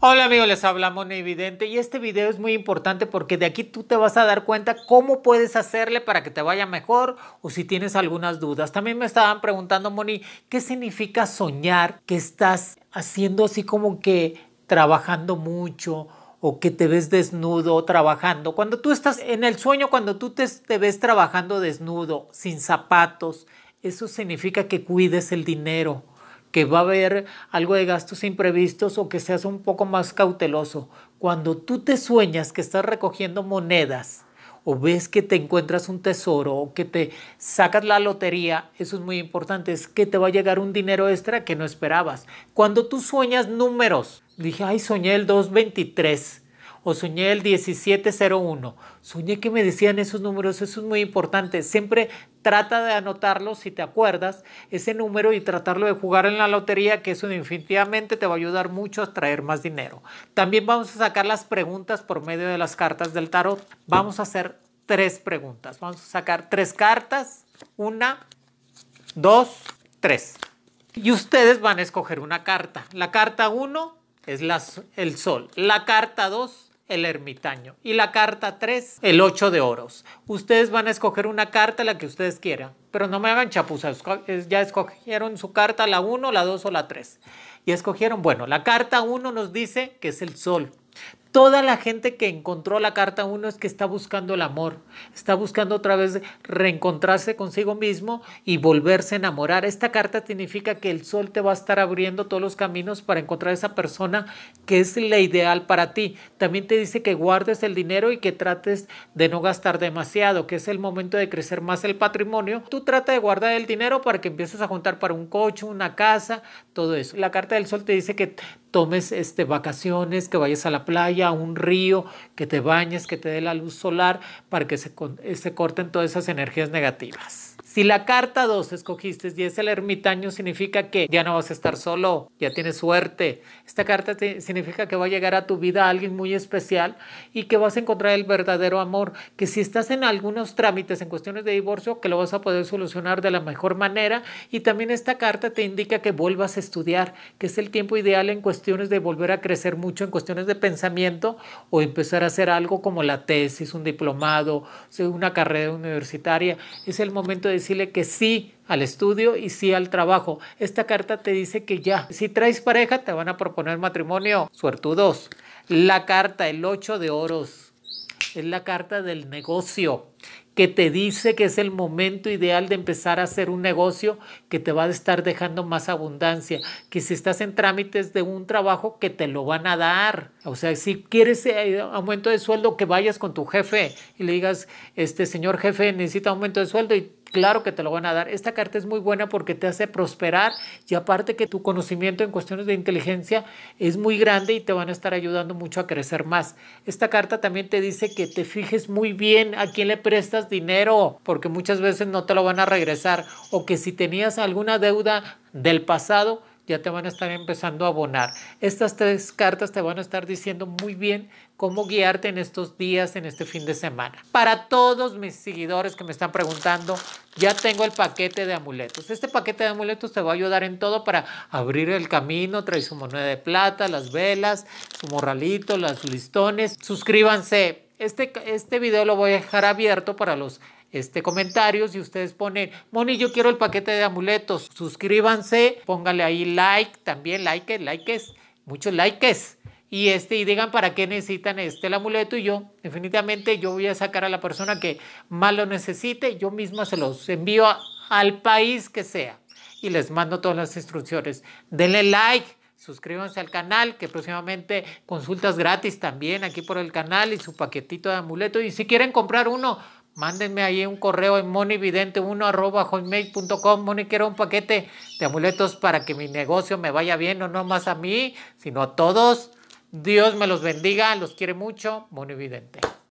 Hola amigos, les habla Moni Evidente y este video es muy importante porque de aquí tú te vas a dar cuenta cómo puedes hacerle para que te vaya mejor o si tienes algunas dudas. También me estaban preguntando, Moni, ¿qué significa soñar que estás haciendo así como que trabajando mucho o que te ves desnudo trabajando. Cuando tú estás en el sueño, cuando tú te, ves trabajando desnudo, sin zapatos, eso significa que cuides el dinero, que va a haber algo de gastos imprevistos o que seas un poco más cauteloso. Cuando tú te sueñas que estás recogiendo monedas o ves que te encuentras un tesoro o que te sacas la lotería, eso es muy importante, es que te va a llegar un dinero extra que no esperabas. Cuando tú sueñas números, dije, ay, soñé el 223 o soñé el 1701. Soñé que me decían esos números, eso es muy importante. Siempre trata de anotarlo, si te acuerdas, ese número y tratarlo de jugar en la lotería, que eso definitivamente te va a ayudar mucho a traer más dinero. También vamos a sacar las preguntas por medio de las cartas del tarot. Vamos a hacer tres preguntas. Vamos a sacar tres cartas. Una, dos, tres. Y ustedes van a escoger una carta. La carta 1 es el sol. La carta 2 el ermitaño. Y la carta 3, el 8 de oros. Ustedes van a escoger una carta, la que ustedes quieran, pero no me hagan chapuzas. Ya escogieron su carta, la 1, la 2 o la 3. Y escogieron, bueno, la carta 1 nos dice que es el sol toda la gente que encontró la carta uno es que está buscando el amor, está buscando otra vez reencontrarse consigo mismo y volverse a enamorar. Esta carta significa que el sol te va a estar abriendo todos los caminos para encontrar esa persona que es la ideal para ti. También te dice que guardes el dinero y que trates de no gastar demasiado, que es el momento de crecer más el patrimonio. Tú trata de guardar el dinero para que empieces a juntar para un coche, una casa, todo eso. La carta del sol te dice que tomes este, vacaciones, que vayas a la playa, un río, que te bañes, que te dé la luz solar para que se, eh, se corten todas esas energías negativas. Si la carta 2 escogiste y es el ermitaño, significa que ya no vas a estar solo, ya tienes suerte. Esta carta te, significa que va a llegar a tu vida alguien muy especial y que vas a encontrar el verdadero amor. Que si estás en algunos trámites, en cuestiones de divorcio, que lo vas a poder solucionar de la mejor manera. Y también esta carta te indica que vuelvas a estudiar, que es el tiempo ideal en cuestiones de volver a crecer mucho, en cuestiones de pensamiento o empezar a hacer algo como la tesis, un diplomado, una carrera universitaria. Es el momento de decirle que sí al estudio y sí al trabajo. Esta carta te dice que ya, si traes pareja, te van a proponer matrimonio. dos La carta, el 8 de oros, es la carta del negocio que te dice que es el momento ideal de empezar a hacer un negocio que te va a estar dejando más abundancia, que si estás en trámites de un trabajo que te lo van a dar. O sea, si quieres eh, aumento de sueldo, que vayas con tu jefe y le digas, este señor jefe necesita aumento de sueldo y claro que te lo van a dar. Esta carta es muy buena porque te hace prosperar y aparte que tu conocimiento en cuestiones de inteligencia es muy grande y te van a estar ayudando mucho a crecer más. Esta carta también te dice que te fijes muy bien a quién le prestas dinero porque muchas veces no te lo van a regresar o que si tenías alguna deuda del pasado ya te van a estar empezando a abonar. Estas tres cartas te van a estar diciendo muy bien cómo guiarte en estos días, en este fin de semana. Para todos mis seguidores que me están preguntando, ya tengo el paquete de amuletos. Este paquete de amuletos te va a ayudar en todo para abrir el camino. Trae su moneda de plata, las velas, su morralito, los listones. Suscríbanse este, este video lo voy a dejar abierto para los este, comentarios y ustedes ponen, Moni, yo quiero el paquete de amuletos. Suscríbanse, pónganle ahí like, también like, likes, muchos likes. Y, este, y digan para qué necesitan este el amuleto y yo definitivamente yo voy a sacar a la persona que más lo necesite, yo misma se los envío al país que sea y les mando todas las instrucciones. Denle like, Suscríbanse al canal, que próximamente consultas gratis también aquí por el canal y su paquetito de amuletos. Y si quieren comprar uno, mándenme ahí un correo en monividente1 Moni, quiero un paquete de amuletos para que mi negocio me vaya bien, no nomás a mí, sino a todos. Dios me los bendiga, los quiere mucho, Monividente.